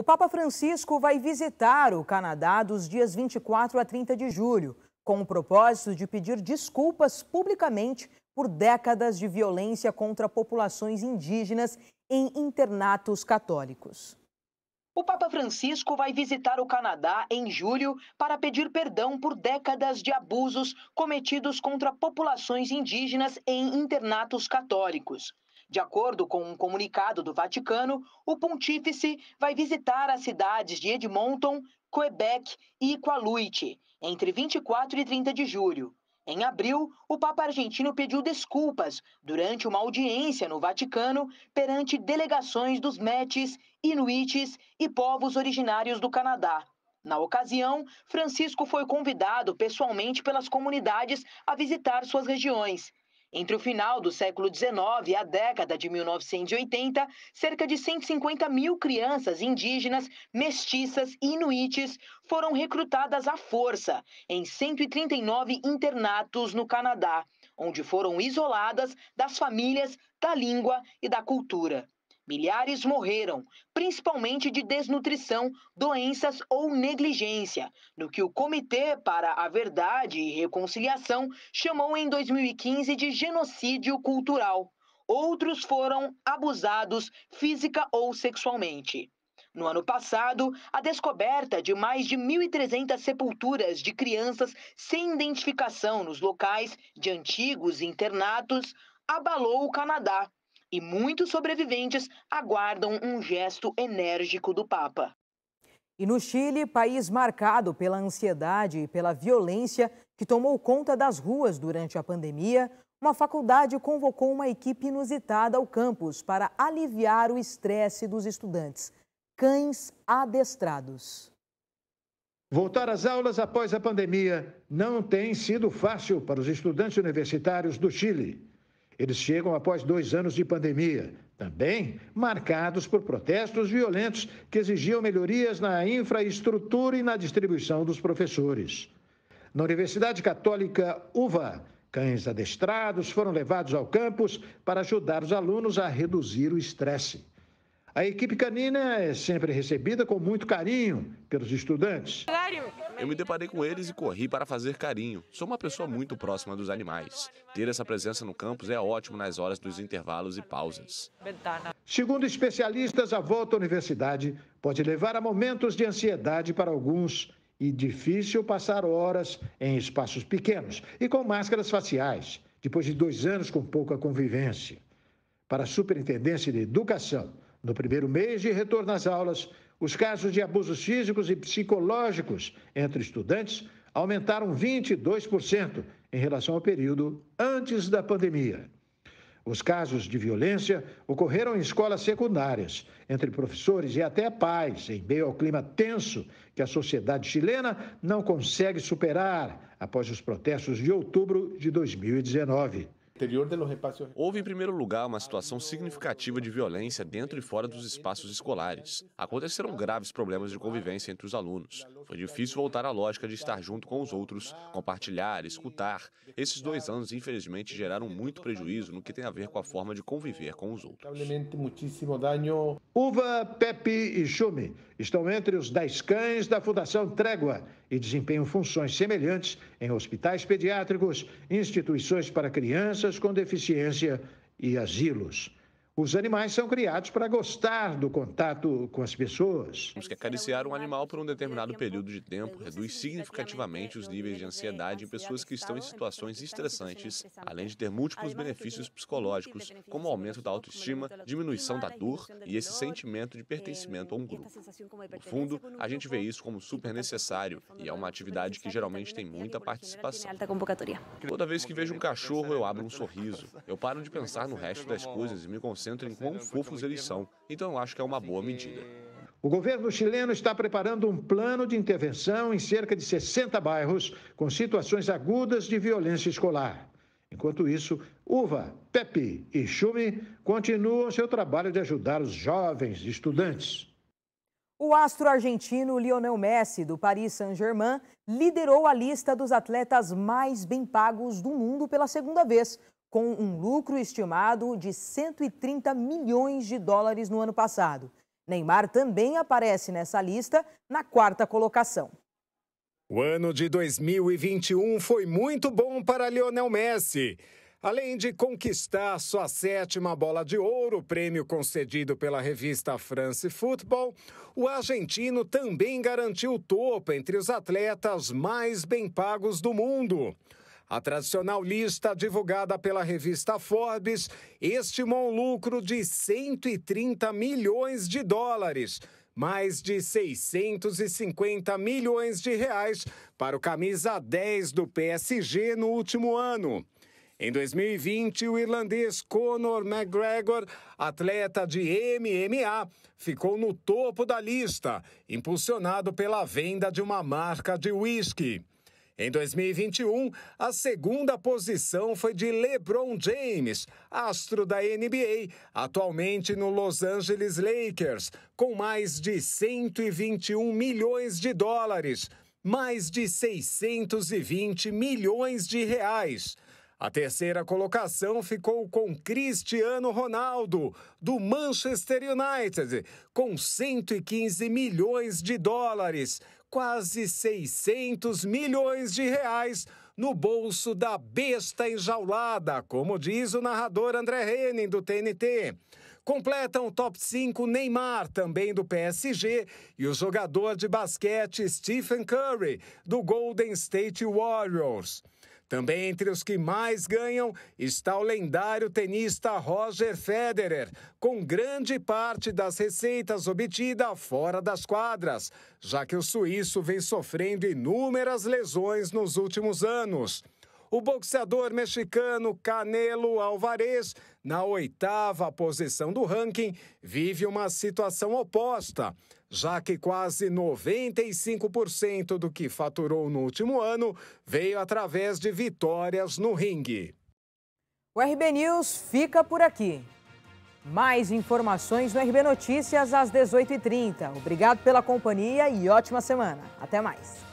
O Papa Francisco vai visitar o Canadá dos dias 24 a 30 de julho, com o propósito de pedir desculpas publicamente por décadas de violência contra populações indígenas em internatos católicos. O Papa Francisco vai visitar o Canadá em julho para pedir perdão por décadas de abusos cometidos contra populações indígenas em internatos católicos. De acordo com um comunicado do Vaticano, o pontífice vai visitar as cidades de Edmonton, Quebec e Iqaluit entre 24 e 30 de julho. Em abril, o Papa argentino pediu desculpas durante uma audiência no Vaticano perante delegações dos Metis, Inuites e povos originários do Canadá. Na ocasião, Francisco foi convidado pessoalmente pelas comunidades a visitar suas regiões. Entre o final do século XIX e a década de 1980, cerca de 150 mil crianças indígenas, mestiças e inuites foram recrutadas à força em 139 internatos no Canadá, onde foram isoladas das famílias, da língua e da cultura. Milhares morreram, principalmente de desnutrição, doenças ou negligência, no que o Comitê para a Verdade e Reconciliação chamou em 2015 de genocídio cultural. Outros foram abusados física ou sexualmente. No ano passado, a descoberta de mais de 1.300 sepulturas de crianças sem identificação nos locais de antigos internatos abalou o Canadá, e muitos sobreviventes aguardam um gesto enérgico do Papa. E no Chile, país marcado pela ansiedade e pela violência que tomou conta das ruas durante a pandemia, uma faculdade convocou uma equipe inusitada ao campus para aliviar o estresse dos estudantes. Cães adestrados. Voltar às aulas após a pandemia não tem sido fácil para os estudantes universitários do Chile. Eles chegam após dois anos de pandemia, também marcados por protestos violentos que exigiam melhorias na infraestrutura e na distribuição dos professores. Na Universidade Católica UVA, cães adestrados foram levados ao campus para ajudar os alunos a reduzir o estresse. A equipe canina é sempre recebida com muito carinho pelos estudantes. Eu me deparei com eles e corri para fazer carinho. Sou uma pessoa muito próxima dos animais. Ter essa presença no campus é ótimo nas horas dos intervalos e pausas. Segundo especialistas, a volta à universidade pode levar a momentos de ansiedade para alguns e difícil passar horas em espaços pequenos e com máscaras faciais, depois de dois anos com pouca convivência. Para a Superintendência de Educação, no primeiro mês de retorno às aulas, os casos de abusos físicos e psicológicos entre estudantes aumentaram 22% em relação ao período antes da pandemia. Os casos de violência ocorreram em escolas secundárias, entre professores e até pais, em meio ao clima tenso que a sociedade chilena não consegue superar após os protestos de outubro de 2019. Houve, em primeiro lugar, uma situação significativa de violência dentro e fora dos espaços escolares. Aconteceram graves problemas de convivência entre os alunos. Foi difícil voltar à lógica de estar junto com os outros, compartilhar, escutar. Esses dois anos, infelizmente, geraram muito prejuízo no que tem a ver com a forma de conviver com os outros. Uva, Pepe e Chume estão entre os 10 cães da Fundação Trégua e desempenham funções semelhantes em hospitais pediátricos, instituições para crianças com deficiência e asilos. Os animais são criados para gostar do contato com as pessoas. Os que acariciar um animal por um determinado período de tempo reduz significativamente os níveis de ansiedade em pessoas que estão em situações estressantes, além de ter múltiplos benefícios psicológicos, como aumento da autoestima, diminuição da dor e esse sentimento de pertencimento a um grupo. No fundo, a gente vê isso como super necessário e é uma atividade que geralmente tem muita participação. Toda vez que vejo um cachorro, eu abro um sorriso. Eu paro de pensar no resto das coisas e me concentro Entrem tá quão fofos eles são. Então eu acho que é uma assim boa medida. O governo chileno está preparando um plano de intervenção em cerca de 60 bairros com situações agudas de violência escolar. Enquanto isso, Uva, Pepe e Chumi continuam seu trabalho de ajudar os jovens estudantes. O astro argentino Lionel Messi, do Paris Saint-Germain, liderou a lista dos atletas mais bem pagos do mundo pela segunda vez, com um lucro estimado de 130 milhões de dólares no ano passado. Neymar também aparece nessa lista na quarta colocação. O ano de 2021 foi muito bom para Lionel Messi. Além de conquistar sua sétima bola de ouro, prêmio concedido pela revista France Football, o argentino também garantiu o topo entre os atletas mais bem pagos do mundo. A tradicional lista divulgada pela revista Forbes estimou um lucro de 130 milhões de dólares, mais de 650 milhões de reais para o camisa 10 do PSG no último ano. Em 2020, o irlandês Conor McGregor, atleta de MMA, ficou no topo da lista, impulsionado pela venda de uma marca de whisky. Em 2021, a segunda posição foi de LeBron James, astro da NBA, atualmente no Los Angeles Lakers, com mais de 121 milhões de dólares, mais de 620 milhões de reais. A terceira colocação ficou com Cristiano Ronaldo, do Manchester United, com 115 milhões de dólares, quase 600 milhões de reais no bolso da besta enjaulada, como diz o narrador André Henning do TNT. Completam o top 5 Neymar, também do PSG, e o jogador de basquete Stephen Curry, do Golden State Warriors. Também entre os que mais ganham está o lendário tenista Roger Federer, com grande parte das receitas obtida fora das quadras, já que o suíço vem sofrendo inúmeras lesões nos últimos anos o boxeador mexicano Canelo Alvarez, na oitava posição do ranking, vive uma situação oposta, já que quase 95% do que faturou no último ano veio através de vitórias no ringue. O RB News fica por aqui. Mais informações no RB Notícias às 18h30. Obrigado pela companhia e ótima semana. Até mais.